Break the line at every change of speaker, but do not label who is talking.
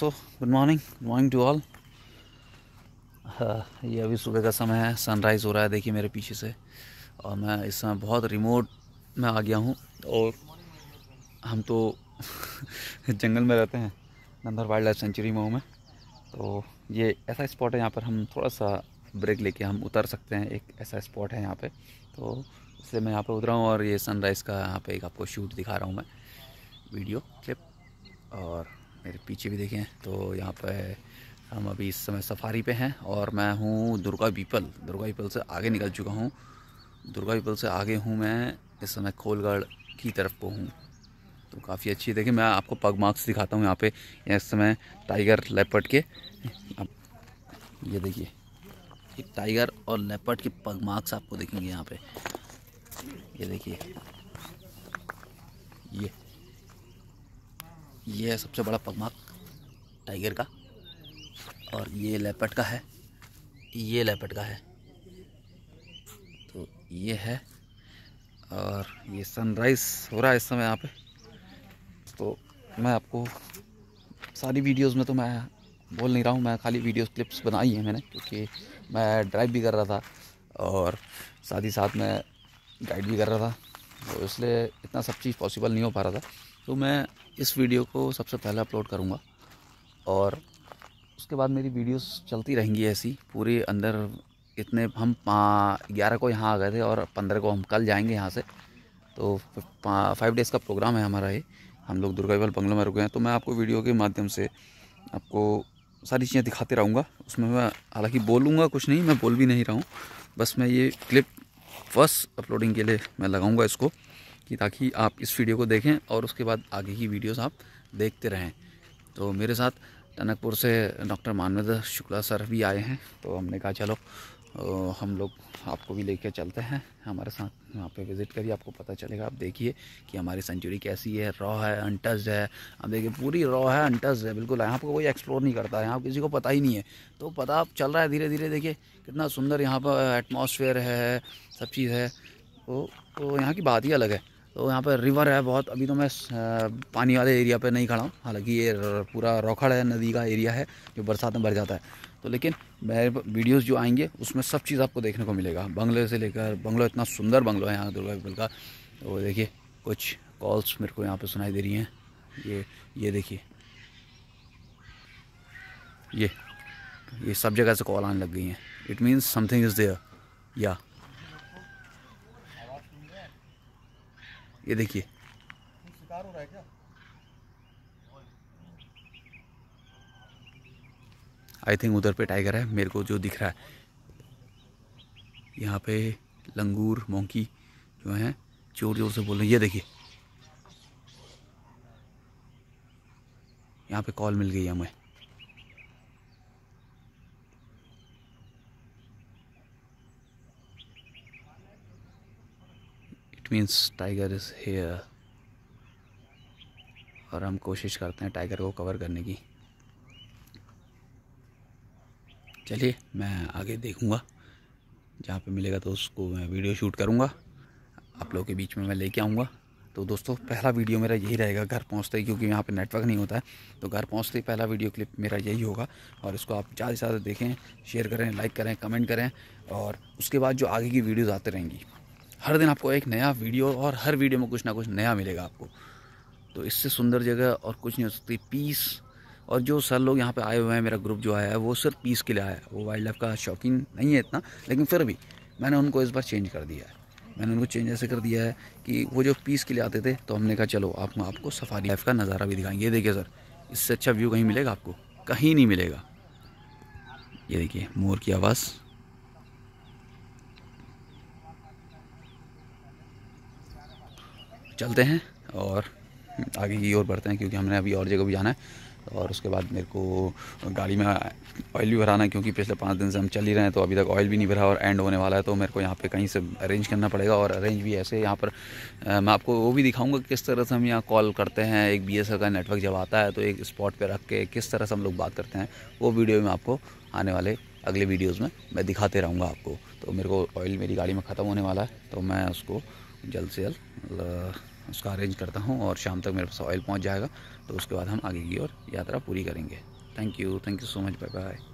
तो good morning good morning to all ये अभी सुबह का समय है सनराइज़ हो रहा है देखिए मेरे पीछे से और मैं इस समय बहुत रिमोट में आ गया हूँ और हम तो जंगल में रहते हैं नंदर वाइल्ड लाइफ सेंचुरी में हूँ मैं तो ये ऐसा स्पॉट है यहाँ पर हम थोड़ा सा ब्रेक लेके हम उतर सकते हैं एक ऐसा स्पॉट है यहाँ पे तो इसलिए मैं यहाँ पे उतरा हूँ और ये सनराइज़ का यहाँ पे एक आपको शूट दिखा रहा हूँ मैं वीडियो क्लिप और मेरे पीछे भी देखें तो यहाँ पर हम अभी इस समय सफारी पे हैं और मैं हूँ दुर्गा पीपल दुर्गा पीपल से आगे निकल चुका हूँ दुर्गा पीपल से आगे हूँ मैं इस समय खोलगढ़ की तरफ को हूँ तो काफ़ी अच्छी है देखिए मैं आपको पग मार्क्स दिखाता हूँ यहाँ पे इस समय टाइगर लेपर्ड के अब ये देखिए टाइगर और लेपर्ड के पग मार्क्स आपको देखेंगे यहाँ पे ये देखिए ये ये है सबसे बड़ा पगमाक टाइगर का और ये लेपट का है ये लेपट का है तो ये है और ये सनराइज़ हो रहा है इस समय यहाँ पे तो मैं आपको सारी वीडियोस में तो मैं बोल नहीं रहा हूँ मैं खाली वीडियो क्लिप्स बनाई हैं मैंने क्योंकि मैं ड्राइव भी कर रहा था और साथ ही साथ मैं गाइड भी कर रहा था तो इसलिए इतना सब चीज़ पॉसिबल नहीं हो पा रहा था तो मैं इस वीडियो को सबसे पहले अपलोड करूँगा और उसके बाद मेरी वीडियोस चलती रहेंगी ऐसी पूरी अंदर इतने हम ग्यारह को यहाँ आ गए थे और पंद्रह को हम कल जाएंगे यहाँ से तो फाइव डेज़ का प्रोग्राम है हमारा ये हम लोग दुर्गावल बंगलों में रुके हैं तो मैं आपको वीडियो के माध्यम से आपको सारी चीज़ें दिखाते रहूँगा उसमें मैं हालांकि बोलूँगा कुछ नहीं मैं बोल भी नहीं रहा हूँ बस मैं ये क्लिप फर्स्ट अपलोडिंग के लिए मैं लगाऊंगा इसको कि ताकि आप इस वीडियो को देखें और उसके बाद आगे की वीडियोस आप देखते रहें तो मेरे साथ टनकपुर से डॉक्टर मानवेंद्र शुक्ला सर भी आए हैं तो हमने कहा चलो तो हम लोग आपको भी लेकर चलते हैं हमारे साथ वहाँ पे विज़िट करिए आपको पता चलेगा आप देखिए कि हमारी सेंचुरी कैसी है रॉ है अनटच है आप देखिए पूरी रॉ है अनटस्ड है बिल्कुल यहाँ पर कोई एक्सप्लोर नहीं करता है यहाँ किसी को पता ही नहीं है तो पता आप चल रहा है धीरे धीरे देखिए कितना सुंदर यहाँ पर एटमोसफेयर है सब चीज़ है तो, तो यहाँ की बात ही अलग है तो यहाँ पर रिवर है बहुत अभी तो मैं पानी वाले एरिया पर नहीं खड़ा हूँ हालांकि ये पूरा रोखड़ है नदी का एरिया है जो बरसात में भर जाता है तो लेकिन मेरे वीडियोस जो आएंगे उसमें सब चीज़ आपको देखने को मिलेगा बंगले से लेकर बंगलो इतना सुंदर बंगलो है यहाँ दुर्गा पीपल का तो देखिए कुछ कॉल्स मेरे को यहाँ पर सुनाई दे रही हैं ये ये देखिए ये ये सब जगह से कॉल आने लग गई हैं it means something is there या ये देखिए आई थिंक उधर पे टाइगर है मेरे को जो दिख रहा है यहाँ पे लंगूर मोंकी जो हैं जोर जोर से बोल रहे हैं ये देखिए यहाँ पे कॉल मिल गई हमें मीन्स टाइगर इज़ हेयर और हम कोशिश करते हैं टाइगर को कवर करने की चलिए मैं आगे देखूँगा जहाँ पे मिलेगा तो उसको मैं वीडियो शूट करूँगा आप लोगों के बीच में मैं लेके आऊँगा तो दोस्तों पहला वीडियो मेरा यही रहेगा घर पहुँचते ही क्योंकि यहाँ पे नेटवर्क नहीं होता है तो घर पहुँचते ही पहला वीडियो क्लिप मेरा यही होगा और इसको आप ज़्यादा से ज़्यादा देखें शेयर करें लाइक करें कमेंट करें और उसके बाद जो आगे की वीडियोज़ आते रहेंगी हर दिन आपको एक नया वीडियो और हर वीडियो में कुछ ना कुछ नया मिलेगा आपको तो इससे सुंदर जगह और कुछ नहीं हो सकती पीस और जो सर लोग यहाँ पे आए हुए हैं मेरा ग्रुप जो आया है वो सिर्फ पीस के लिए आया है वो वाइल्ड लाइफ का शौकीन नहीं है इतना लेकिन फिर भी मैंने उनको इस बार चेंज कर दिया है मैंने उनको चेंज ऐसे कर दिया है कि वो जो पीस के लिए आते थे तो हमने कहा चलो आप आपको सफारी लाइफ का नज़ारा भी दिखाएंगे ये देखिए सर इससे अच्छा व्यू कहीं मिलेगा आपको कहीं नहीं मिलेगा ये देखिए मोर की आवाज़ चलते हैं और आगे की ओर बढ़ते हैं क्योंकि हमने अभी और जगह भी जाना है और उसके बाद मेरे को गाड़ी में ऑयल भी भराना है क्योंकि पिछले पाँच दिन से हम चल ही रहे हैं तो अभी तक ऑयल भी नहीं भरा और एंड होने वाला है तो मेरे को यहाँ पे कहीं से अरेंज करना पड़ेगा और अरेंज भी ऐसे यहाँ पर मैं आपको वो भी दिखाऊंगा किस तरह से हम यहाँ कॉल करते हैं एक बी का नेटवर्क जब आता है तो एक स्पॉट पर रख के किस तरह से हम लोग बात करते हैं वो वीडियो में आपको आने वाले अगले वीडियोज़ में मैं दिखाते रहूँगा आपको तो मेरे को ऑयल मेरी गाड़ी में ख़त्म होने वाला है तो मैं उसको जल्द से जल्द उसका अरेंज करता हूँ और शाम तक मेरे पास ऑयल पहुँच जाएगा तो उसके बाद हम आगे की ओर यात्रा पूरी करेंगे thank you thank you so much bye bye